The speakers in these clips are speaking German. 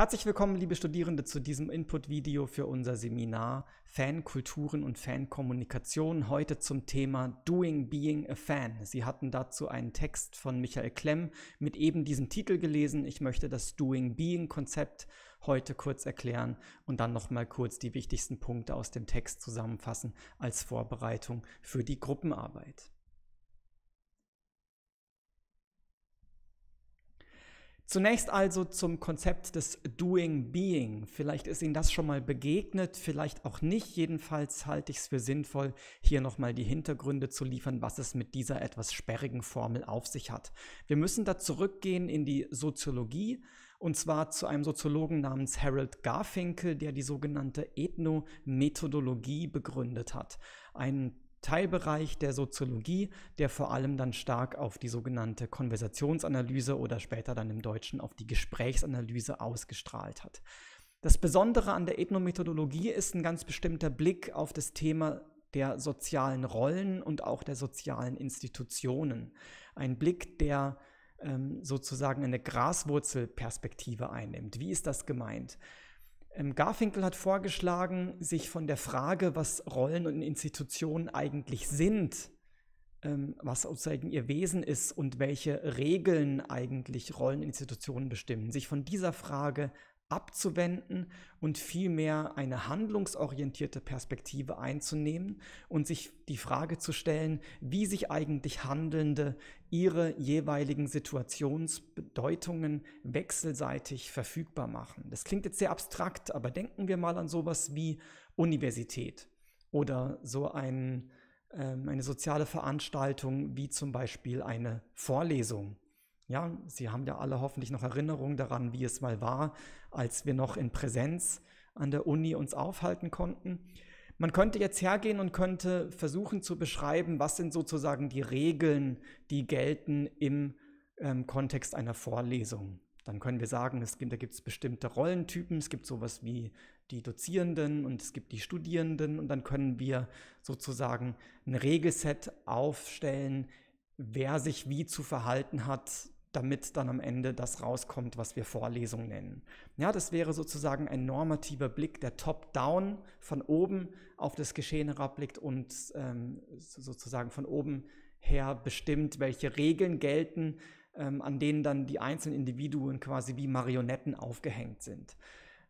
Herzlich willkommen, liebe Studierende, zu diesem Input-Video für unser Seminar Fankulturen und Fankommunikation. Heute zum Thema Doing Being a Fan. Sie hatten dazu einen Text von Michael Klemm mit eben diesem Titel gelesen. Ich möchte das Doing Being-Konzept heute kurz erklären und dann nochmal kurz die wichtigsten Punkte aus dem Text zusammenfassen als Vorbereitung für die Gruppenarbeit. Zunächst also zum Konzept des Doing Being. Vielleicht ist Ihnen das schon mal begegnet, vielleicht auch nicht. Jedenfalls halte ich es für sinnvoll, hier nochmal die Hintergründe zu liefern, was es mit dieser etwas sperrigen Formel auf sich hat. Wir müssen da zurückgehen in die Soziologie und zwar zu einem Soziologen namens Harold Garfinkel, der die sogenannte Ethnomethodologie begründet hat. Ein Teilbereich der Soziologie, der vor allem dann stark auf die sogenannte Konversationsanalyse oder später dann im Deutschen auf die Gesprächsanalyse ausgestrahlt hat. Das Besondere an der Ethnomethodologie ist ein ganz bestimmter Blick auf das Thema der sozialen Rollen und auch der sozialen Institutionen. Ein Blick, der ähm, sozusagen eine Graswurzelperspektive einnimmt. Wie ist das gemeint? Ähm, Garfinkel hat vorgeschlagen, sich von der Frage, was Rollen und Institutionen eigentlich sind, ähm, was sozusagen ihr Wesen ist und welche Regeln eigentlich Rollen und Institutionen bestimmen, sich von dieser Frage abzuwenden und vielmehr eine handlungsorientierte Perspektive einzunehmen und sich die Frage zu stellen, wie sich eigentlich Handelnde ihre jeweiligen Situationsbedeutungen wechselseitig verfügbar machen. Das klingt jetzt sehr abstrakt, aber denken wir mal an sowas wie Universität oder so ein, ähm, eine soziale Veranstaltung wie zum Beispiel eine Vorlesung ja, Sie haben ja alle hoffentlich noch Erinnerungen daran, wie es mal war, als wir noch in Präsenz an der Uni uns aufhalten konnten. Man könnte jetzt hergehen und könnte versuchen zu beschreiben, was sind sozusagen die Regeln, die gelten im ähm, Kontext einer Vorlesung. Dann können wir sagen, es gibt, da gibt es bestimmte Rollentypen, es gibt sowas wie die Dozierenden und es gibt die Studierenden und dann können wir sozusagen ein Regelset aufstellen, wer sich wie zu verhalten hat, damit dann am Ende das rauskommt, was wir Vorlesung nennen. Ja, das wäre sozusagen ein normativer Blick, der top-down von oben auf das Geschehen herabblickt und ähm, sozusagen von oben her bestimmt, welche Regeln gelten, ähm, an denen dann die einzelnen Individuen quasi wie Marionetten aufgehängt sind.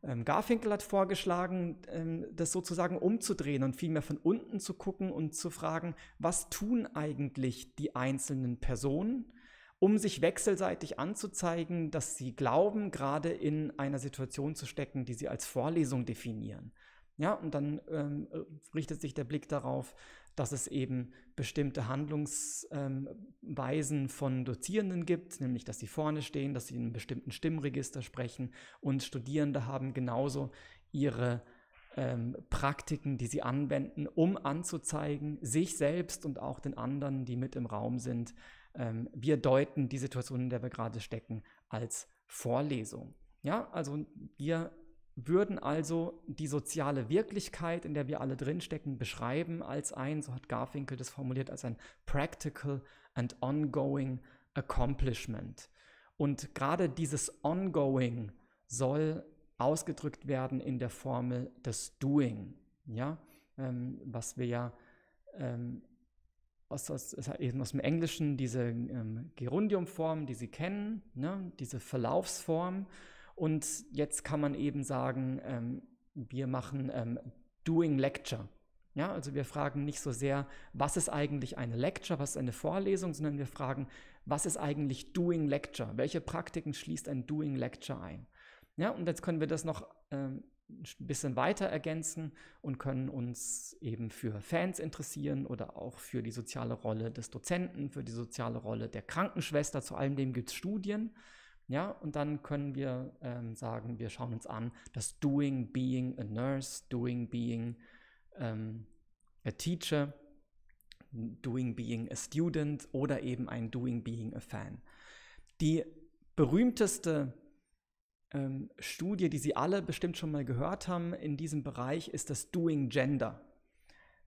Ähm, Garfinkel hat vorgeschlagen, ähm, das sozusagen umzudrehen und vielmehr von unten zu gucken und zu fragen, was tun eigentlich die einzelnen Personen? um sich wechselseitig anzuzeigen, dass sie glauben, gerade in einer Situation zu stecken, die sie als Vorlesung definieren. Ja, und dann ähm, richtet sich der Blick darauf, dass es eben bestimmte Handlungsweisen ähm, von Dozierenden gibt, nämlich dass sie vorne stehen, dass sie in einem bestimmten Stimmregister sprechen und Studierende haben genauso ihre ähm, Praktiken, die sie anwenden, um anzuzeigen, sich selbst und auch den anderen, die mit im Raum sind, ähm, wir deuten die Situation, in der wir gerade stecken, als Vorlesung. Ja, also wir würden also die soziale Wirklichkeit, in der wir alle drinstecken, beschreiben als ein, so hat Garfinkel das formuliert, als ein practical and ongoing accomplishment. Und gerade dieses ongoing soll ausgedrückt werden in der Formel des doing, ja, ähm, was wir ja ähm, aus, aus, eben aus dem Englischen diese ähm, Gerundiumform, die Sie kennen, ne? diese Verlaufsform. Und jetzt kann man eben sagen, ähm, wir machen ähm, Doing Lecture. Ja, also wir fragen nicht so sehr, was ist eigentlich eine Lecture, was ist eine Vorlesung, sondern wir fragen, was ist eigentlich Doing Lecture? Welche Praktiken schließt ein Doing Lecture ein? Ja, und jetzt können wir das noch ähm, ein bisschen weiter ergänzen und können uns eben für Fans interessieren oder auch für die soziale Rolle des Dozenten, für die soziale Rolle der Krankenschwester. Zu allem dem gibt es Studien. Ja, und dann können wir ähm, sagen, wir schauen uns an das Doing, Being a Nurse, Doing, Being ähm, a Teacher, Doing, Being a Student oder eben ein Doing, Being a Fan. Die berühmteste ähm, Studie, die Sie alle bestimmt schon mal gehört haben in diesem Bereich, ist das Doing Gender.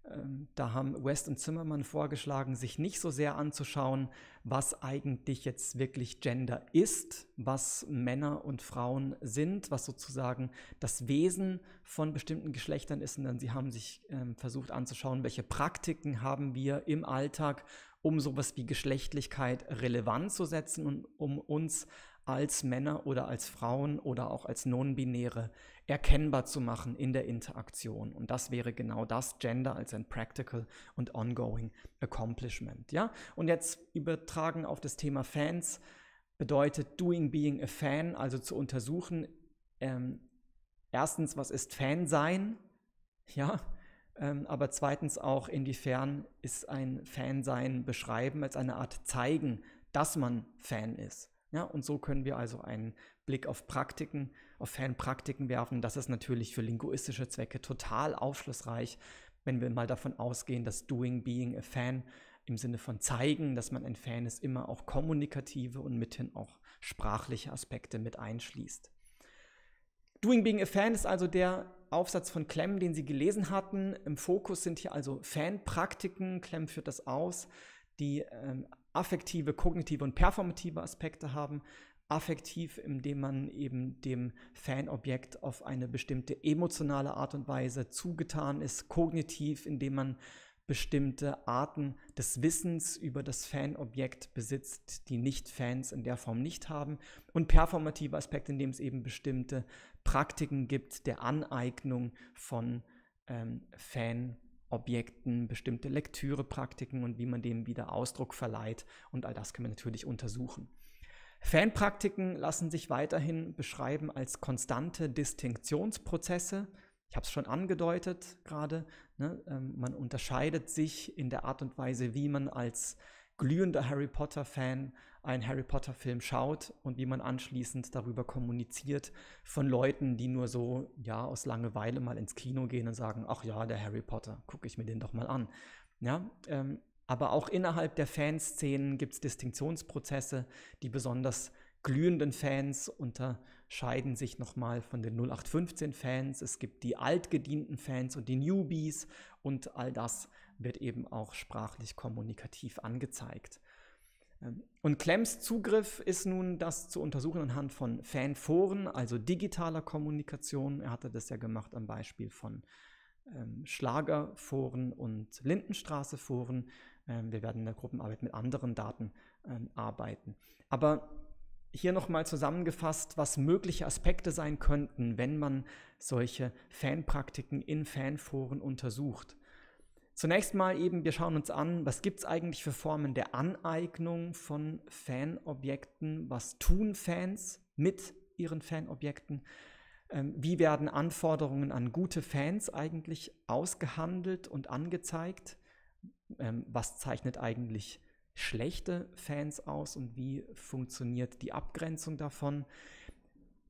Ähm, da haben West und Zimmermann vorgeschlagen, sich nicht so sehr anzuschauen, was eigentlich jetzt wirklich Gender ist, was Männer und Frauen sind, was sozusagen das Wesen von bestimmten Geschlechtern ist, sondern sie haben sich ähm, versucht anzuschauen, welche Praktiken haben wir im Alltag, um sowas wie Geschlechtlichkeit relevant zu setzen und um uns als Männer oder als Frauen oder auch als Nonbinäre erkennbar zu machen in der Interaktion. Und das wäre genau das Gender als ein Practical und Ongoing Accomplishment. Ja? Und jetzt übertragen auf das Thema Fans bedeutet doing being a fan, also zu untersuchen, ähm, erstens, was ist Fan sein? Ja, ähm, aber zweitens auch, inwiefern ist ein Fan sein beschreiben als eine Art zeigen, dass man Fan ist. Ja, und so können wir also einen Blick auf Praktiken, auf Fanpraktiken werfen. Das ist natürlich für linguistische Zwecke total aufschlussreich, wenn wir mal davon ausgehen, dass Doing Being a Fan im Sinne von zeigen, dass man ein Fan ist, immer auch kommunikative und mithin auch sprachliche Aspekte mit einschließt. Doing Being a Fan ist also der Aufsatz von Clem, den Sie gelesen hatten. Im Fokus sind hier also Fanpraktiken. Clem führt das aus, die ähm, affektive, kognitive und performative Aspekte haben. Affektiv, indem man eben dem Fanobjekt auf eine bestimmte emotionale Art und Weise zugetan ist. Kognitiv, indem man bestimmte Arten des Wissens über das Fanobjekt besitzt, die Nicht-Fans in der Form nicht haben. Und performative Aspekte, indem es eben bestimmte Praktiken gibt der Aneignung von ähm, Fan Objekten, bestimmte Lektürepraktiken und wie man dem wieder Ausdruck verleiht. Und all das kann man natürlich untersuchen. Fanpraktiken lassen sich weiterhin beschreiben als konstante Distinktionsprozesse. Ich habe es schon angedeutet gerade. Ne? Ähm, man unterscheidet sich in der Art und Weise, wie man als glühender Harry Potter-Fan einen Harry Potter-Film schaut und wie man anschließend darüber kommuniziert von Leuten, die nur so, ja, aus Langeweile mal ins Kino gehen und sagen, ach ja, der Harry Potter, gucke ich mir den doch mal an. Ja, ähm, aber auch innerhalb der Fanszenen gibt es Distinktionsprozesse, die besonders glühenden Fans unterscheiden sich nochmal von den 0815-Fans. Es gibt die altgedienten Fans und die Newbies und all das wird eben auch sprachlich kommunikativ angezeigt. Und Clems Zugriff ist nun, das zu untersuchen anhand von Fanforen, also digitaler Kommunikation. Er hatte das ja gemacht am Beispiel von ähm, Schlagerforen und Lindenstraßeforen. Ähm, wir werden in der Gruppenarbeit mit anderen Daten ähm, arbeiten. Aber hier nochmal zusammengefasst, was mögliche Aspekte sein könnten, wenn man solche Fanpraktiken in Fanforen untersucht. Zunächst mal eben, wir schauen uns an, was gibt es eigentlich für Formen der Aneignung von Fanobjekten, was tun Fans mit ihren Fanobjekten, ähm, wie werden Anforderungen an gute Fans eigentlich ausgehandelt und angezeigt, ähm, was zeichnet eigentlich schlechte Fans aus und wie funktioniert die Abgrenzung davon,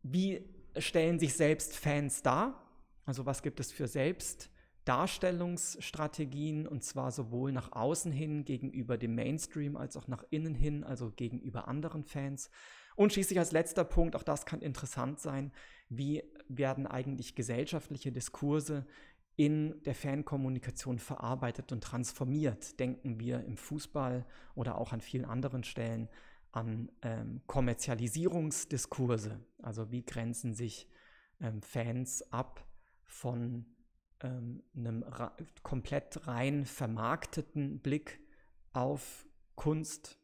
wie stellen sich selbst Fans dar, also was gibt es für selbst Darstellungsstrategien und zwar sowohl nach außen hin gegenüber dem Mainstream als auch nach innen hin, also gegenüber anderen Fans. Und schließlich als letzter Punkt, auch das kann interessant sein, wie werden eigentlich gesellschaftliche Diskurse in der Fankommunikation verarbeitet und transformiert? Denken wir im Fußball oder auch an vielen anderen Stellen an ähm, Kommerzialisierungsdiskurse. Also wie grenzen sich ähm, Fans ab von ähm, einem komplett rein vermarkteten Blick auf Kunst,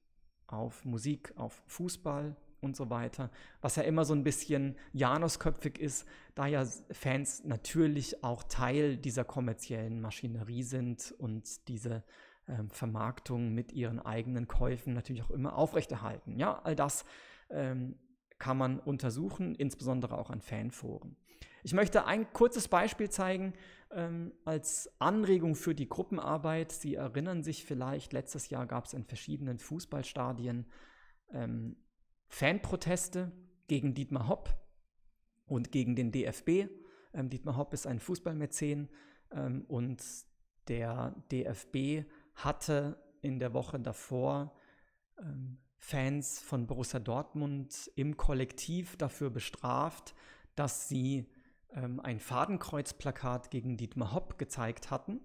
auf Musik, auf Fußball und so weiter, was ja immer so ein bisschen janusköpfig ist, da ja Fans natürlich auch Teil dieser kommerziellen Maschinerie sind und diese ähm, Vermarktung mit ihren eigenen Käufen natürlich auch immer aufrechterhalten. Ja, all das ähm, kann man untersuchen, insbesondere auch an Fanforen. Ich möchte ein kurzes Beispiel zeigen ähm, als Anregung für die Gruppenarbeit. Sie erinnern sich vielleicht, letztes Jahr gab es in verschiedenen Fußballstadien ähm, Fanproteste gegen Dietmar Hopp und gegen den DFB. Ähm, Dietmar Hopp ist ein Fußballmäzen ähm, und der DFB hatte in der Woche davor ähm, Fans von Borussia Dortmund im Kollektiv dafür bestraft, dass sie ähm, ein Fadenkreuzplakat gegen Dietmar Hopp gezeigt hatten.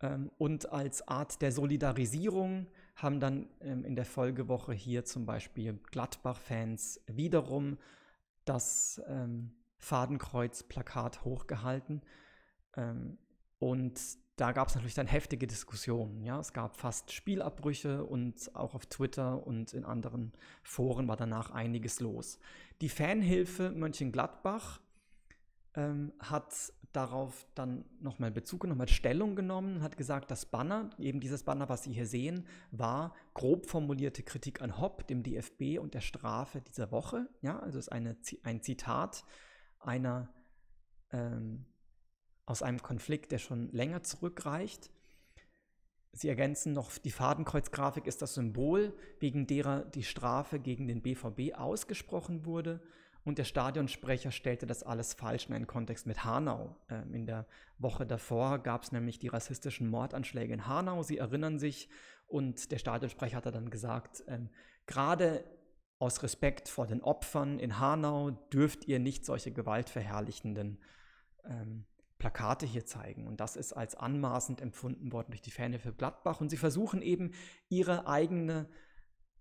Ähm, und als Art der Solidarisierung haben dann ähm, in der Folgewoche hier zum Beispiel Gladbach-Fans wiederum das ähm, Fadenkreuzplakat hochgehalten. Ähm, und da gab es natürlich dann heftige Diskussionen. Ja? Es gab fast Spielabbrüche und auch auf Twitter und in anderen Foren war danach einiges los. Die Fanhilfe Mönchengladbach ähm, hat darauf dann nochmal Bezug genommen, hat Stellung genommen, und hat gesagt, das Banner, eben dieses Banner, was Sie hier sehen, war grob formulierte Kritik an Hopp, dem DFB und der Strafe dieser Woche. Ja, also ist eine, ein Zitat einer ähm, aus einem Konflikt, der schon länger zurückreicht. Sie ergänzen noch, die Fadenkreuzgrafik ist das Symbol, wegen derer die Strafe gegen den BVB ausgesprochen wurde. Und der Stadionsprecher stellte das alles falsch in einen Kontext mit Hanau. Ähm, in der Woche davor gab es nämlich die rassistischen Mordanschläge in Hanau. Sie erinnern sich. Und der Stadionsprecher hatte dann gesagt, ähm, gerade aus Respekt vor den Opfern in Hanau dürft ihr nicht solche gewaltverherrlichenden ähm, Plakate hier zeigen. Und das ist als anmaßend empfunden worden durch die Fanhilfe Gladbach. Und sie versuchen eben ihre eigene,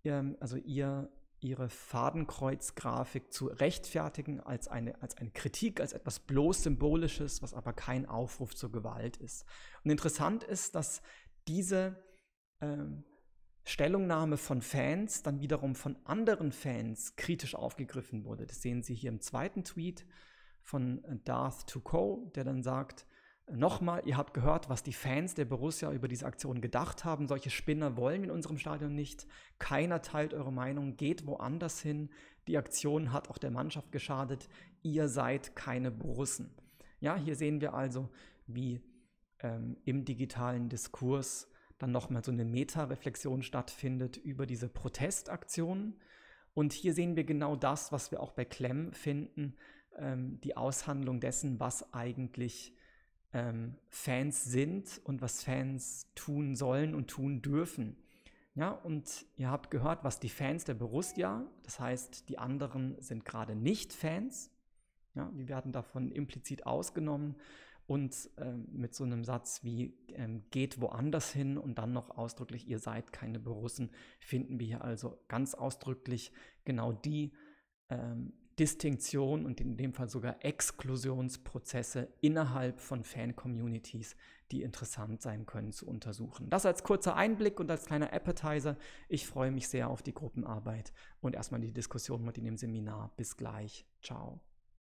ähm, also ihr, ihre Fadenkreuzgrafik zu rechtfertigen als eine, als eine Kritik, als etwas bloß Symbolisches, was aber kein Aufruf zur Gewalt ist. Und interessant ist, dass diese ähm, Stellungnahme von Fans dann wiederum von anderen Fans kritisch aufgegriffen wurde. Das sehen Sie hier im zweiten Tweet von Darth Tuco, der dann sagt, äh, Nochmal, ihr habt gehört, was die Fans der Borussia über diese Aktion gedacht haben. Solche Spinner wollen in unserem Stadion nicht. Keiner teilt eure Meinung, geht woanders hin. Die Aktion hat auch der Mannschaft geschadet. Ihr seid keine Borussen. Ja, hier sehen wir also, wie ähm, im digitalen Diskurs dann nochmal so eine Meta-Reflexion stattfindet über diese Protestaktionen. Und hier sehen wir genau das, was wir auch bei Clem finden, ähm, die Aushandlung dessen, was eigentlich ähm, Fans sind und was Fans tun sollen und tun dürfen. Ja, und ihr habt gehört, was die Fans der Borussia, das heißt, die anderen sind gerade nicht Fans. Ja, die werden davon implizit ausgenommen und ähm, mit so einem Satz wie ähm, geht woanders hin und dann noch ausdrücklich ihr seid keine Borussen, finden wir hier also ganz ausdrücklich genau die ähm, Distinktion und in dem Fall sogar Exklusionsprozesse innerhalb von Fan-Communities, die interessant sein können, zu untersuchen. Das als kurzer Einblick und als kleiner Appetizer. Ich freue mich sehr auf die Gruppenarbeit und erstmal die Diskussion mit in dem Seminar. Bis gleich. Ciao.